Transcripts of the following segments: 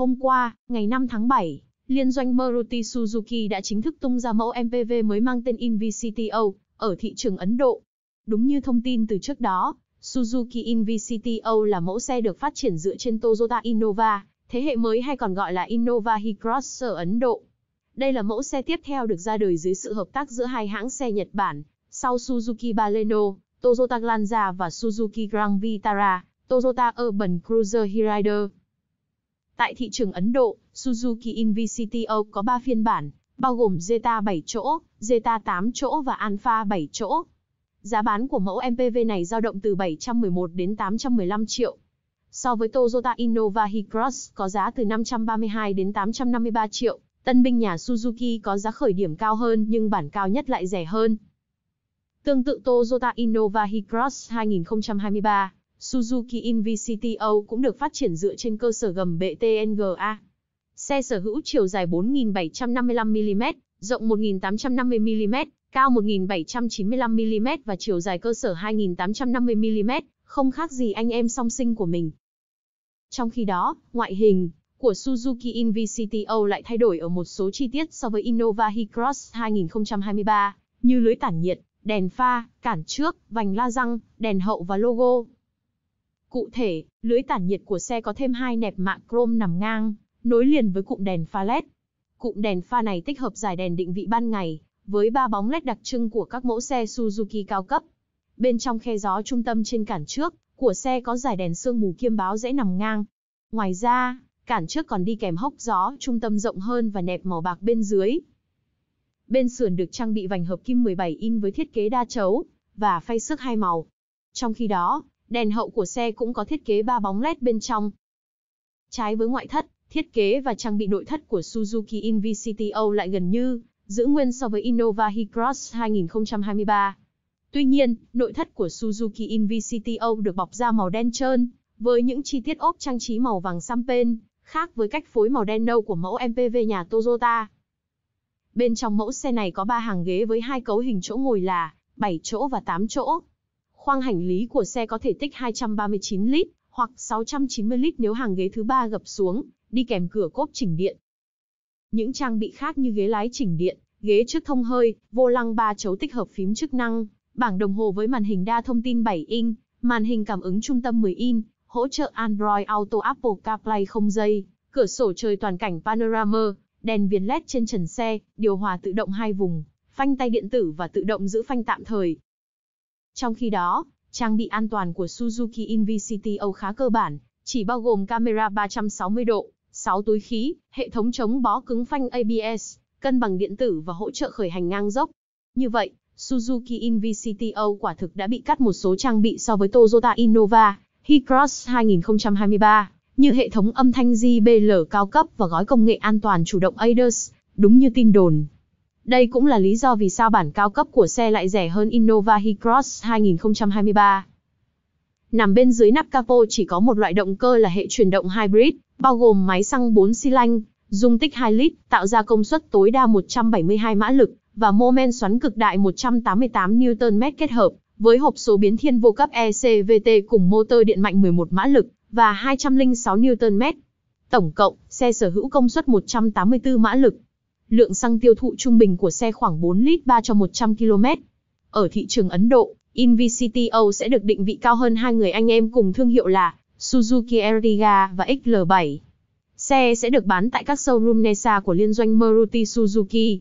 Hôm qua, ngày 5 tháng 7, liên doanh Maruti Suzuki đã chính thức tung ra mẫu MPV mới mang tên Invictio ở thị trường Ấn Độ. Đúng như thông tin từ trước đó, Suzuki Invictio là mẫu xe được phát triển dựa trên Toyota Innova, thế hệ mới hay còn gọi là Innova Cross ở Ấn Độ. Đây là mẫu xe tiếp theo được ra đời dưới sự hợp tác giữa hai hãng xe Nhật Bản, sau Suzuki Baleno, Toyota Glanza và Suzuki Grand Vitara, Toyota Urban Cruiser Hyrider. Tại thị trường Ấn Độ, Suzuki Invictio có 3 phiên bản, bao gồm Zeta 7 chỗ, Zeta 8 chỗ và Alpha 7 chỗ. Giá bán của mẫu MPV này dao động từ 711 đến 815 triệu. So với Toyota Innova Cross có giá từ 532 đến 853 triệu, tân binh nhà Suzuki có giá khởi điểm cao hơn nhưng bản cao nhất lại rẻ hơn. Tương tự Toyota Innova Cross 2023 Suzuki InviCTO cũng được phát triển dựa trên cơ sở gầm B-TNGA. Xe sở hữu chiều dài 4.755mm, rộng 1.850mm, cao 1.795mm và chiều dài cơ sở 2.850mm, không khác gì anh em song sinh của mình. Trong khi đó, ngoại hình của Suzuki InviCTO lại thay đổi ở một số chi tiết so với Innova Cross 2023, như lưới tản nhiệt, đèn pha, cản trước, vành la răng, đèn hậu và logo. Cụ thể, lưới tản nhiệt của xe có thêm hai nẹp mạ chrome nằm ngang, nối liền với cụm đèn pha LED. Cụm đèn pha này tích hợp giải đèn định vị ban ngày, với ba bóng LED đặc trưng của các mẫu xe Suzuki cao cấp. Bên trong khe gió trung tâm trên cản trước của xe có giải đèn sương mù kiêm báo dễ nằm ngang. Ngoài ra, cản trước còn đi kèm hốc gió trung tâm rộng hơn và nẹp màu bạc bên dưới. Bên sườn được trang bị vành hợp kim 17 in với thiết kế đa chấu và phay xước hai màu. Trong khi đó, Đèn hậu của xe cũng có thiết kế 3 bóng LED bên trong. Trái với ngoại thất, thiết kế và trang bị nội thất của Suzuki invi lại gần như giữ nguyên so với Innova Cross 2023. Tuy nhiên, nội thất của Suzuki invi được bọc da màu đen trơn, với những chi tiết ốp trang trí màu vàng sampen, khác với cách phối màu đen nâu của mẫu MPV nhà Toyota. Bên trong mẫu xe này có 3 hàng ghế với hai cấu hình chỗ ngồi là 7 chỗ và 8 chỗ. Khoang hành lý của xe có thể tích 239 lít, hoặc 690 lít nếu hàng ghế thứ ba gập xuống, đi kèm cửa cốp chỉnh điện. Những trang bị khác như ghế lái chỉnh điện, ghế trước thông hơi, vô lăng ba chấu tích hợp phím chức năng, bảng đồng hồ với màn hình đa thông tin 7 inch, màn hình cảm ứng trung tâm 10 inch, hỗ trợ Android Auto Apple CarPlay không dây, cửa sổ trời toàn cảnh panorama, đèn viền LED trên trần xe, điều hòa tự động hai vùng, phanh tay điện tử và tự động giữ phanh tạm thời. Trong khi đó, trang bị an toàn của Suzuki Invicto khá cơ bản, chỉ bao gồm camera 360 độ, 6 túi khí, hệ thống chống bó cứng phanh ABS, cân bằng điện tử và hỗ trợ khởi hành ngang dốc. Như vậy, Suzuki Invicto quả thực đã bị cắt một số trang bị so với Toyota Innova, Hycross 2023, như hệ thống âm thanh JBL cao cấp và gói công nghệ an toàn chủ động ADAS, e đúng như tin đồn. Đây cũng là lý do vì sao bản cao cấp của xe lại rẻ hơn Innova Cross 2023. Nằm bên dưới nắp capo chỉ có một loại động cơ là hệ chuyển động hybrid, bao gồm máy xăng 4 xi lanh, dung tích 2 lít, tạo ra công suất tối đa 172 mã lực và mô men xoắn cực đại 188 Nm kết hợp, với hộp số biến thiên vô cấp ECVT cùng motor điện mạnh 11 mã lực và 206 Nm. Tổng cộng, xe sở hữu công suất 184 mã lực, lượng xăng tiêu thụ trung bình của xe khoảng 4 lít 3 cho 100 km. Ở thị trường Ấn Độ, InviCTO sẽ được định vị cao hơn hai người anh em cùng thương hiệu là Suzuki Ertiga và XL7. Xe sẽ được bán tại các showroom Nesa của liên doanh Maruti Suzuki.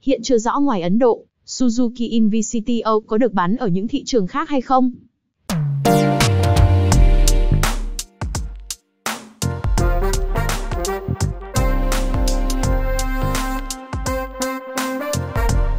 Hiện chưa rõ ngoài Ấn Độ, Suzuki InviCTO có được bán ở những thị trường khác hay không.